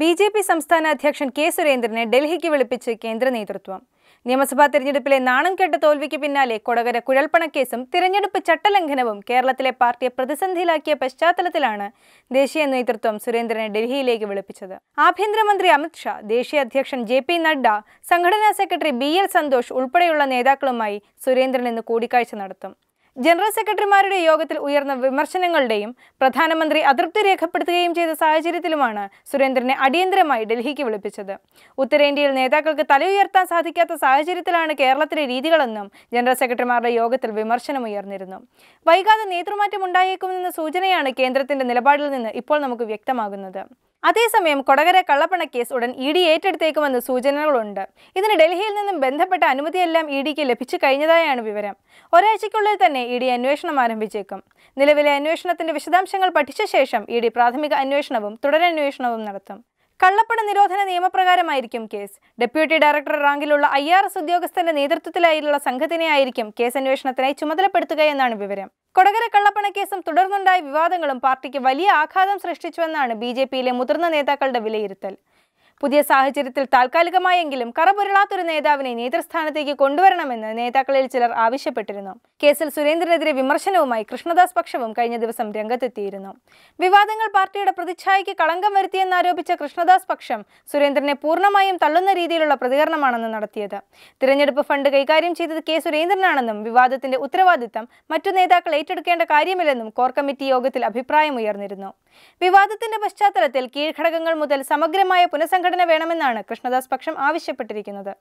B J P സംസ്ഥാന അധ്യക്ഷൻ K സുരേന്ദ്രനെ ഡൽഹിക്ക് വിളിപ്പിച്ച് കേന്ദ്ര നേതൃത്വം നിയമസഭാ തെരഞ്ഞെടുപ്പിലെ നാണം കെട്ട തോൽവിക്ക് പിന്നാലെ കൊടകര കുഴൽപ്പണക്കേസും തിരഞ്ഞെടുപ്പ് ചട്ടലംഘനവും കേരളത്തിലെ പാർട്ടിയെ പ്രതിസന്ധിയിലാക്കിയ പശ്ചാത്തലത്തിലാണ് ദേശീയ നേതൃത്വം സുരേന്ദ്രനെ ഡൽഹിയിലേക്ക് വിളിപ്പിച്ചത് ആഭ്യന്തരമന്ത്രി അമിത്ഷാ ദേശീയ അധ്യക്ഷൻ ജെ പി നഡ്ഡ സംഘടനാ സെക്രട്ടറി ബി എൽ സന്തോഷ് ഉൾപ്പെടെയുള്ള നേതാക്കളുമായി സുരേന്ദ്രൻ ഇന്ന് കൂടിക്കാഴ്ച നടത്തും ജനറൽ സെക്രട്ടറിമാരുടെ യോഗത്തിൽ ഉയർന്ന വിമർശനങ്ങളുടെയും പ്രധാനമന്ത്രി അതൃപ്തി രേഖപ്പെടുത്തുകയും ചെയ്ത സാഹചര്യത്തിലുമാണ് സുരേന്ദ്രനെ അടിയന്തരമായി ഡൽഹിക്ക് വിളിപ്പിച്ചത് ഉത്തരേന്ത്യയിൽ നേതാക്കൾക്ക് തലയുയർത്താൻ സാധിക്കാത്ത സാഹചര്യത്തിലാണ് കേരളത്തിലെ രീതികളെന്നും ജനറൽ സെക്രട്ടറിമാരുടെ യോഗത്തിൽ വിമർശനമുയർന്നിരുന്നു വൈകാതെ നേതൃമാറ്റം ഉണ്ടായേക്കുമെന്ന സൂചനയാണ് കേന്ദ്രത്തിന്റെ നിലപാടിൽ നിന്ന് ഇപ്പോൾ നമുക്ക് വ്യക്തമാകുന്നത് അതേസമയം കൊടകര കള്ളപ്പണ കേസ് ഉടൻ ഇ ഡി ഏറ്റെടുത്തേക്കുമെന്ന് സൂചനകളുണ്ട് ഇതിന് ഡൽഹിയിൽ നിന്നും ബന്ധപ്പെട്ട അനുമതിയെല്ലാം ഇ ഡിക്ക് ലഭിച്ചു കഴിഞ്ഞതായാണ് വിവരം ഒരാഴ്ചയ്ക്കുള്ളിൽ തന്നെ ഇ ഡി അന്വേഷണം ആരംഭിച്ചേക്കും നിലവിലെ അന്വേഷണത്തിന്റെ വിശദാംശങ്ങൾ പഠിച്ച ശേഷം ഇ ഡി പ്രാഥമിക അന്വേഷണവും തുടരന്വേഷണവും നടത്തും കള്ളപ്പണ നിരോധന നിയമപ്രകാരമായിരിക്കും കേസ് ഡെപ്യൂട്ടി ഡയറക്ടർ റാങ്കിലുള്ള ഐ ആർ എസ് ഉദ്യോഗസ്ഥന്റെ നേതൃത്വത്തിലായുള്ള സംഘത്തിനെയായിരിക്കും കേസ് അന്വേഷണത്തിനായി ചുമതലപ്പെടുത്തുകയെന്നാണ് വിവരം കൊടകര കള്ളപ്പണക്കേസും തുടർന്നുണ്ടായ വിവാദങ്ങളും പാർട്ടിക്ക് വലിയ ആഘാതം സൃഷ്ടിച്ചുവെന്നാണ് ബി ജെ പിയിലെ മുതിർന്ന നേതാക്കളുടെ വിലയിരുത്തൽ പുതിയ സാഹചര്യത്തിൽ താൽക്കാലികമായെങ്കിലും കറപുരളാത്തൊരു നേതാവിനെ നേതൃസ്ഥാനത്തേക്ക് കൊണ്ടുവരണമെന്ന് നേതാക്കളിൽ ചിലർ ആവശ്യപ്പെട്ടിരുന്നു കേസിൽ സുരേന്ദ്രനെതിരെ വിമർശനവുമായി കൃഷ്ണദാസ് പക്ഷവും കഴിഞ്ഞ ദിവസം രംഗത്തെത്തിയിരുന്നു വിവാദങ്ങൾ പാർട്ടിയുടെ പ്രതിച്ഛായയ്ക്ക് കളങ്കം വരുത്തിയെന്നാരോപിച്ച കൃഷ്ണദാസ് പക്ഷം സുരേന്ദ്രനെ പൂർണ്ണമായും തള്ളുന്ന രീതിയിലുള്ള പ്രതികരണമാണെന്ന് നടത്തിയത് തിരഞ്ഞെടുപ്പ് ഫണ്ട് കൈകാര്യം ചെയ്തത് കെ സുരേന്ദ്രനാണെന്നും വിവാദത്തിന്റെ ഉത്തരവാദിത്തം മറ്റു നേതാക്കൾ ഏറ്റെടുക്കേണ്ട കാര്യമില്ലെന്നും കോർ കമ്മിറ്റി യോഗത്തിൽ അഭിപ്രായമുയർന്നിരുന്നു വിവാദത്തിന്റെ പശ്ചാത്തലത്തിൽ കീഴ്ഘടകങ്ങൾ മുതൽ സമഗ്രമായ പുനഃസംഘടന വേണമെന്നാണ് കൃഷ്ണദാസ് പക്ഷം ആവശ്യപ്പെട്ടിരിക്കുന്നത്